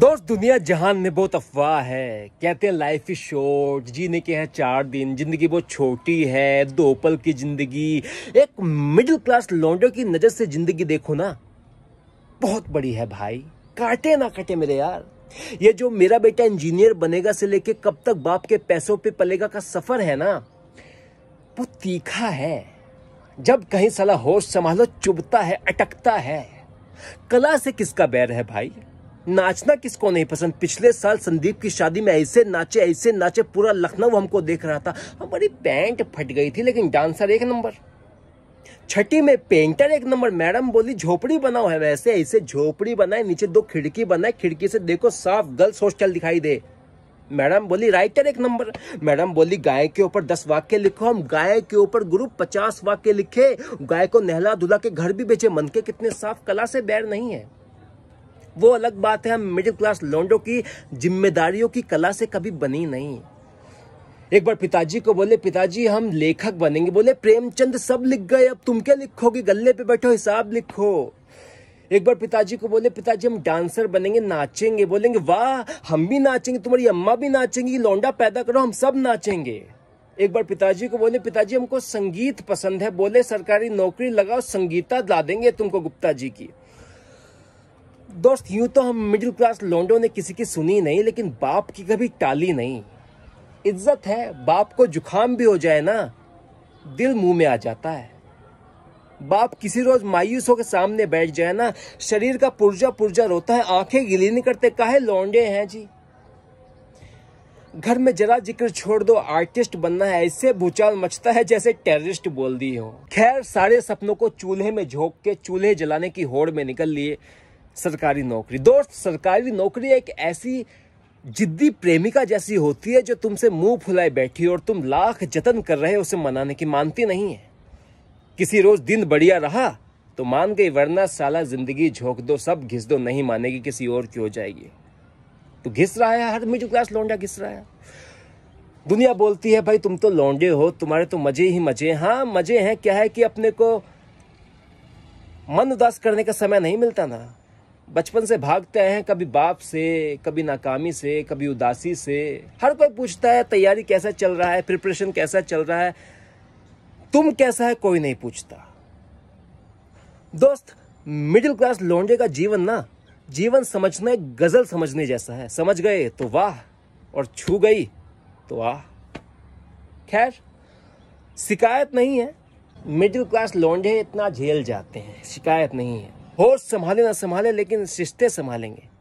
दोस्त दुनिया जहान ने बहुत अफवाह है कहते हैं लाइफ इज शॉर्ट जीने के हैं चार दिन जिंदगी बहुत छोटी है दो पल की जिंदगी एक मिडिल क्लास लॉन्डो की नज़र से जिंदगी देखो ना बहुत बड़ी है भाई काटे ना काटे मेरे यार ये जो मेरा बेटा इंजीनियर बनेगा से लेके कब तक बाप के पैसों पे पलेगा का सफर है ना वो तीखा है जब कहीं सला होश संभालो चुभता है अटकता है कला से किसका बैर है भाई नाचना किसको नहीं पसंद पिछले साल संदीप की शादी में ऐसे नाचे ऐसे नाचे पूरा लखनऊ हमको देख रहा था हमारी पैंट फट गई थी लेकिन डांसर एक नंबर छठी में पेंटर एक नंबर मैडम बोली झोपड़ी बनाओ है वैसे ऐसे झोपड़ी बनाए नीचे दो खिड़की बनाए खिड़की से देखो साफ गर्ल्स हॉस्टल दिखाई दे मैडम बोली राइटर एक नंबर मैडम बोली गाय के ऊपर दस वाक्य लिखो हम गाय के ऊपर गुरु पचास वाक्य लिखे गाय को नहला धुला के घर भी बेचे मन के कितने साफ कला से बैर नहीं है वो अलग बात है हम मिडिल क्लास लोंडो की जिम्मेदारियों की कला से कभी बनी नहीं एक बार पिताजी को बोले पिताजी हम लेखक बनेंगे बोले प्रेमचंद सब लिख गए अब तुम क्या लिखोगे गल्ले पे बैठो हिसाब लिखो एक बार पिताजी को बोले पिताजी हम डांसर बनेंगे नाचेंगे बोलेंगे वाह हम भी नाचेंगे तुम्हारी अम्मा भी नाचेंगी लौंडा पैदा करो हम सब नाचेंगे एक बार पिताजी को बोले पिताजी हमको संगीत पसंद है बोले सरकारी नौकरी लगाओ संगीता ला देंगे तुमको गुप्ता जी की दोस्त यूं तो हम मिडिल क्लास लोंडो ने किसी की सुनी नहीं लेकिन बाप की कभी टाली नहीं इज्जत है बाप को जुखाम भी हो जाए ना दिल मुंह में आ जाता है बाप किसी रोज मायूस होकर सामने बैठ जाए ना शरीर का पुर्जा पुर्जा रोता है आंखें गिली नहीं करते काहे लौंडे हैं जी घर में जरा जिक्र छोड़ दो आर्टिस्ट बनना है ऐसे भूचाल मचता है जैसे टेररिस्ट बोल दी हो खैर सारे सपनों को चूल्हे में झोंक के चूल्हे जलाने की होड़ में निकल लिए सरकारी नौकरी दोस्त सरकारी नौकरी एक ऐसी जिद्दी प्रेमिका जैसी होती है जो तुमसे मुंह फुलाए बैठी और तुम लाख जतन कर रहे हो उसे मनाने की मानती नहीं है किसी रोज दिन बढ़िया रहा तो मान गई वरना साला जिंदगी झोंक दो सब घिस दो नहीं मानेगी किसी और की हो जाएगी तो घिस रहा है हर मिडिल क्लास लौंडा घिस रहा है दुनिया बोलती है भाई तुम तो लौंडे हो तुम्हारे तो मजे ही मजे हाँ मजे हैं क्या है कि अपने को मन उदास करने का समय नहीं मिलता ना बचपन से भागते हैं कभी बाप से कभी नाकामी से कभी उदासी से हर कोई पूछता है तैयारी कैसा चल रहा है प्रिपरेशन कैसा चल रहा है तुम कैसा है कोई नहीं पूछता दोस्त मिडिल क्लास लौंडे का जीवन ना जीवन समझना एक गजल समझने जैसा है समझ गए तो वाह और छू गई तो वाह खैर शिकायत नहीं है मिडिल क्लास लौंडे इतना झेल जाते हैं शिकायत नहीं है होश संभाले ना संभाले लेकिन रिश्ते संभालेंगे